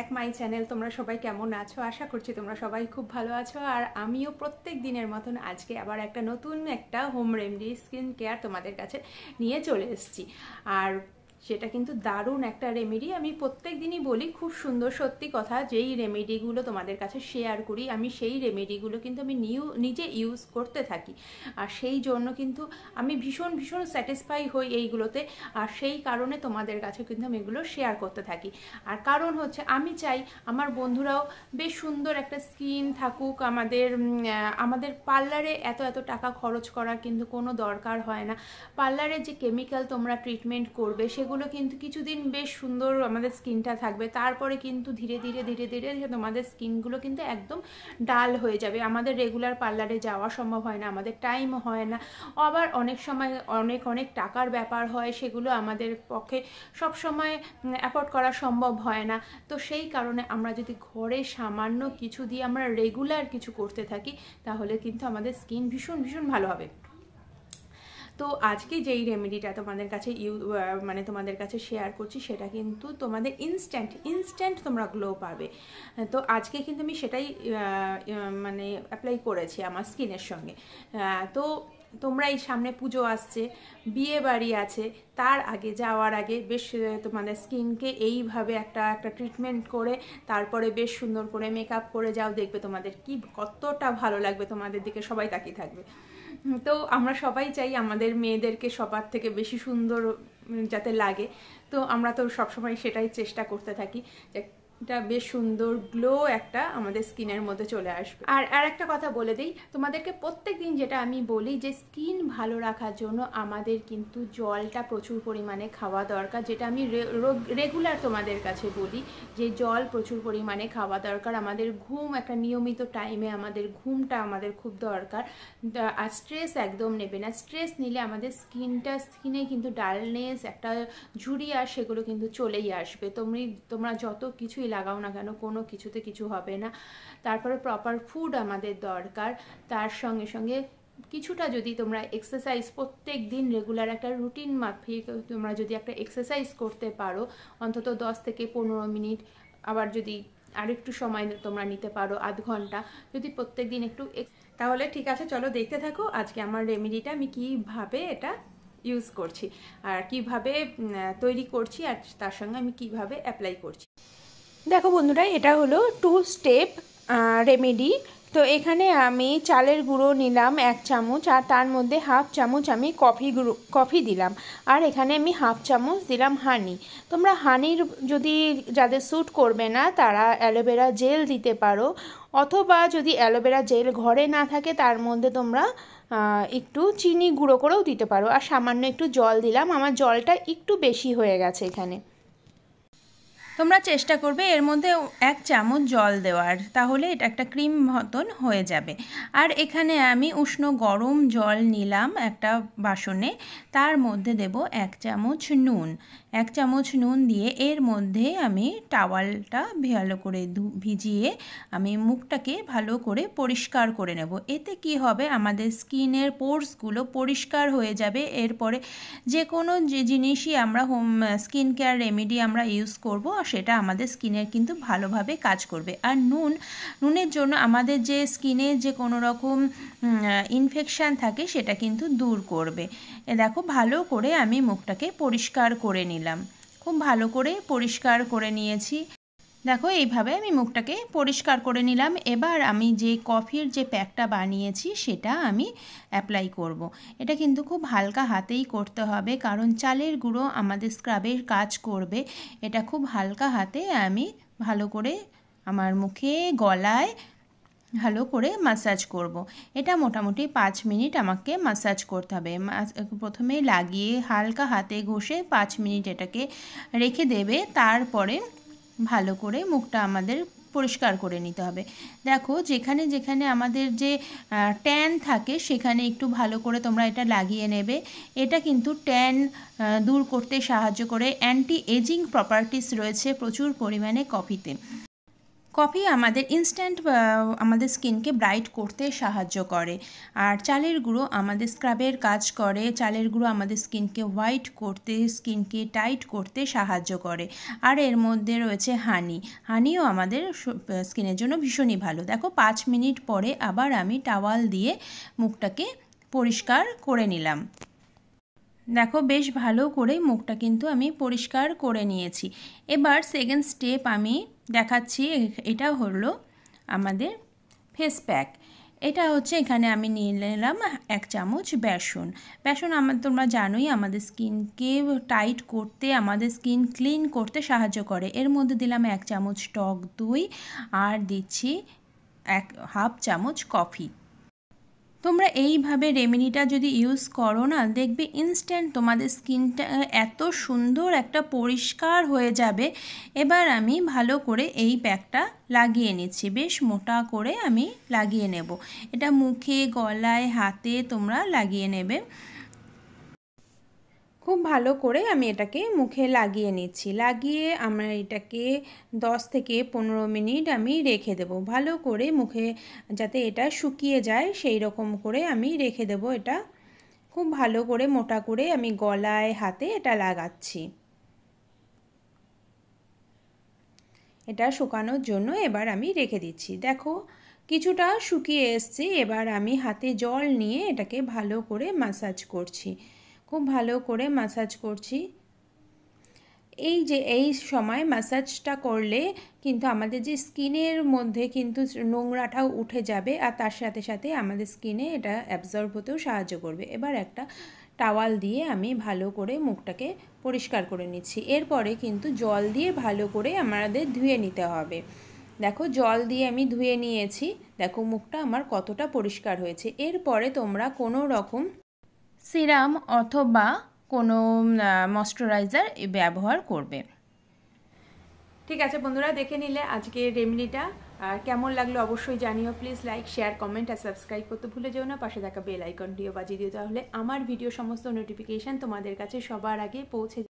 Back my channel তোমরা সবাই কেমন আছো আশা করছি তোমরা সবাই খুব ভালো আছো আর আমিও প্রত্যেক দিনের মতন আজকে আবার একটা নতুন একটা হোম রেমেডি স্কিন কেয়ার তোমাদের কাছে নিয়ে চলে এসেছি আর সেটা কিন্তু দারুণ একটা রেমেডি আমি প্রত্যেক দিনই বলি খুব সুন্দর সত্যি কথা যেই রেমেডিগুলো তোমাদের কাছে শেয়ার করি আমি সেই রেমেডিগুলো কিন্তু আমি নিউ নিজে ইউজ করতে থাকি আর সেই জন্য কিন্তু আমি ভীষণ ভীষণ স্যাটিসফাই হই এইগুলোতে আর সেই কারণে তোমাদের কাছে কিন্তু আমি এগুলো শেয়ার করতে থাকি আর কারণ হচ্ছে আমি চাই আমার বন্ধুরাও বেশ সুন্দর একটা স্কিন থাকুক আমাদের আমাদের পার্লারে এত এত টাকা খরচ করার কিন্তু কোনো দরকার হয় না পার্লারে যে কেমিক্যাল তোমরা ট্রিটমেন্ট করবে সে এগুলো কিন্তু কিছুদিন বেশ সুন্দর আমাদের স্কিনটা থাকবে তারপরে কিন্তু ধীরে ধীরে ধীরে ধীরে তোমাদের স্কিনগুলো কিন্তু একদম ডাল হয়ে যাবে আমাদের রেগুলার পার্লারে যাওয়া সম্ভব হয় না আমাদের টাইম হয় না আবার অনেক সময় অনেক অনেক টাকার ব্যাপার হয় সেগুলো আমাদের পক্ষে সব সময় অ্যাফোর্ড করা সম্ভব হয় না তো সেই কারণে আমরা যদি ঘরে সামান্য কিছু দিয়ে আমরা রেগুলার কিছু করতে থাকি তাহলে কিন্তু আমাদের স্কিন ভীষণ ভীষণ ভালো হবে তো আজকে যেই রেমেডিটা তোমাদের কাছে ইউ মানে তোমাদের কাছে শেয়ার করছি সেটা কিন্তু তোমাদের ইনস্ট্যান্ট ইনস্ট্যান্ট তোমরা গ্লো পাবে তো আজকে কিন্তু আমি সেটাই মানে অ্যাপ্লাই করেছি আমার স্কিনের সঙ্গে তো তোমরা এই সামনে পুজো আসছে বিয়ে বাড়ি আছে তার আগে যাওয়ার আগে বেশ তোমাদের স্কিনকে এইভাবে একটা একটা ট্রিটমেন্ট করে তারপরে বেশ সুন্দর করে মেকআপ করে যাও দেখবে তোমাদের কি কতটা ভালো লাগবে তোমাদের দিকে সবাই তাকিয়ে থাকবে তো আমরা সবাই চাই আমাদের মেয়েদেরকে সবার থেকে বেশি সুন্দর মানে যাতে লাগে তো আমরা তো সবসময় সেটাই চেষ্টা করতে থাকি যে এটা বেশ সুন্দর গ্লো একটা আমাদের স্কিনের মধ্যে চলে আসবে আর আর একটা কথা বলে দিই তোমাদেরকে প্রত্যেক দিন যেটা আমি বলি যে স্কিন ভালো রাখার জন্য আমাদের কিন্তু জলটা প্রচুর পরিমাণে খাওয়া দরকার যেটা আমি রেগুলার তোমাদের কাছে বলি যে জল প্রচুর পরিমাণে খাওয়া দরকার আমাদের ঘুম একটা নিয়মিত টাইমে আমাদের ঘুমটা আমাদের খুব দরকার আর স্ট্রেস একদম নেবে না স্ট্রেস নিলে আমাদের স্কিনটা স্কিনে কিন্তু ডালনেস একটা ঝুড়ি আর সেগুলো কিন্তু চলেই আসবে তুমি তোমরা যত কিছুই লাগাও না কেন কোনো কিছুতে কিছু হবে না তারপরে প্রপার ফুড আমাদের দরকার তার সঙ্গে সঙ্গে কিছুটা যদি তোমরা এক্সারসাইজ প্রত্যেক দিন রেগুলার একটা রুটিন মাফিক তোমরা যদি একটা এক্সারসাইজ করতে পারো অন্তত দশ থেকে পনেরো মিনিট আবার যদি আরেকটু সময় তোমরা নিতে পারো আধ ঘন্টা যদি প্রত্যেক দিন একটু তাহলে ঠিক আছে চলো দেখতে থাকো আজকে আমার রেমেডিটা আমি কীভাবে এটা ইউজ করছি আর কিভাবে তৈরি করছি আর তার সঙ্গে আমি কিভাবে অ্যাপ্লাই করছি দেখো বন্ধুরা এটা হলো টু স্টেপ রেমেডি তো এখানে আমি চালের গুঁড়ো নিলাম এক চামচ আর তার মধ্যে হাফ চামচ আমি কফি গুঁড়ো কফি দিলাম আর এখানে আমি হাফ চামচ দিলাম হানি তোমরা হানির যদি যাদের স্যুট করবে না তারা অ্যালোভেরা জেল দিতে পারো অথবা যদি অ্যালোভেরা জেল ঘরে না থাকে তার মধ্যে তোমরা একটু চিনি গুঁড়ো করেও দিতে পারো আর সামান্য একটু জল দিলাম আমার জলটা একটু বেশি হয়ে গেছে এখানে তোমরা চেষ্টা করবে এর মধ্যে এক চামচ জল দেওয়ার তাহলে এটা একটা ক্রিম মতন হয়ে যাবে আর এখানে আমি উষ্ণ গরম জল নিলাম একটা বাসনে তার মধ্যে দেব এক চামচ নুন এক চামচ নুন দিয়ে এর মধ্যে আমি টাওয়ালটা ভালো করে ভিজিয়ে আমি মুখটাকে ভালো করে পরিষ্কার করে নেব এতে কি হবে আমাদের স্কিনের পোর্সগুলো পরিষ্কার হয়ে যাবে এরপরে যে কোনো যে জিনিসই আমরা হোম স্কিন কেয়ার রেমেডি আমরা ইউজ করবো সেটা আমাদের স্কিনের কিন্তু ভালোভাবে কাজ করবে আর নুন নুনের জন্য আমাদের যে স্কিনে যে কোনো রকম ইনফেকশান থাকে সেটা কিন্তু দূর করবে দেখো ভালো করে আমি মুখটাকে পরিষ্কার করে নিলাম খুব ভালো করে পরিষ্কার করে নিয়েছি দেখো এইভাবে আমি মুখটাকে পরিষ্কার করে নিলাম এবার আমি যে কফির যে প্যাকটা বানিয়েছি সেটা আমি অ্যাপ্লাই করব। এটা কিন্তু খুব হালকা হাতেই করতে হবে কারণ চালের গুঁড়ো আমাদের স্ক্রাবের কাজ করবে এটা খুব হালকা হাতে আমি ভালো করে আমার মুখে গলায় ভালো করে মাসাজ করব। এটা মোটামুটি পাঁচ মিনিট আমাকে মাসাজ করতে হবে প্রথমে লাগিয়ে হালকা হাতে ঘষে পাঁচ মিনিট এটাকে রেখে দেবে তারপরে ভালো করে মুখটা আমাদের পরিষ্কার করে নিতে হবে দেখো যেখানে যেখানে আমাদের যে ট্যান থাকে সেখানে একটু ভালো করে তোমরা এটা লাগিয়ে নেবে এটা কিন্তু ট্যান দূর করতে সাহায্য করে অ্যান্টি এজিং প্রপার্টিস রয়েছে প্রচুর পরিমাণে কফিতে কফি আমাদের ইনস্ট্যান্ট আমাদের স্কিনকে ব্রাইট করতে সাহায্য করে আর চালের গুঁড়ো আমাদের স্ক্রাবের কাজ করে চালের গুঁড়ো আমাদের স্কিনকে হোয়াইট করতে স্কিনকে টাইট করতে সাহায্য করে আর এর মধ্যে রয়েছে হানি হানিও আমাদের স্কিনের জন্য ভীষণই ভালো দেখো পাঁচ মিনিট পরে আবার আমি টাওয়াল দিয়ে মুখটাকে পরিষ্কার করে নিলাম দেখো বেশ ভালো করে মুখটা কিন্তু আমি পরিষ্কার করে নিয়েছি এবার সেকেন্ড স্টেপ আমি দেখাচ্ছি এটা হলো আমাদের ফেস প্যাক এটা হচ্ছে এখানে আমি নিয়ে নিলাম এক চামচ বেসন বেসন আমার তোমরা জানোই আমাদের স্কিনকে টাইট করতে আমাদের স্কিন ক্লিন করতে সাহায্য করে এর মধ্যে দিলাম এক চামচ টক দই আর দিচ্ছি এক হাফ চামচ কফি তোমরা এইভাবে রেমেডিটা যদি ইউজ করো না দেখবে ইনস্ট্যান্ট তোমাদের স্কিনটা এত সুন্দর একটা পরিষ্কার হয়ে যাবে এবার আমি ভালো করে এই প্যাকটা লাগিয়ে নিচ্ছি বেশ মোটা করে আমি লাগিয়ে নেব এটা মুখে গলায় হাতে তোমরা লাগিয়ে নেবে খুব ভালো করে আমি এটাকে মুখে লাগিয়ে নিচ্ছি লাগিয়ে আমরা এটাকে 10 থেকে পনেরো মিনিট আমি রেখে দেব ভালো করে মুখে যাতে এটা শুকিয়ে যায় সেই রকম করে আমি রেখে দেব এটা খুব ভালো করে মোটা করে আমি গলায় হাতে এটা লাগাচ্ছি এটা শুকানোর জন্য এবার আমি রেখে দিচ্ছি দেখো কিছুটা শুকিয়ে এসছে এবার আমি হাতে জল নিয়ে এটাকে ভালো করে মাসাজ করছি খুব ভালো করে মাসাজ করছি এই যে এই সময় ম্যাসাজটা করলে কিন্তু আমাদের যে স্কিনের মধ্যে কিন্তু নোংরাটাও উঠে যাবে আর তার সাথে সাথে আমাদের স্কিনে এটা অ্যাবজর্ব হতেও সাহায্য করবে এবার একটা টাওয়াল দিয়ে আমি ভালো করে মুখটাকে পরিষ্কার করে নিচ্ছি এরপরে কিন্তু জল দিয়ে ভালো করে আমাদের ধুয়ে নিতে হবে দেখো জল দিয়ে আমি ধুয়ে নিয়েছি দেখো মুখটা আমার কতটা পরিষ্কার হয়েছে এরপরে তোমরা কোনো রকম সিরাম অথবা কোনো ময়শ্চারাইজার ব্যবহার করবে ঠিক আছে বন্ধুরা দেখে নিলে আজকে রেমিনিটা আর কেমন লাগলো অবশ্যই জানিও প্লিজ লাইক শেয়ার কমেন্ট আর সাবস্ক্রাইব করতে ভুলে যেও না পাশে থাকা বেল আইকনটিও বাজিয়ে দিও তাহলে আমার ভিডিও সমস্ত নোটিফিকেশান তোমাদের কাছে সবার আগে পৌঁছে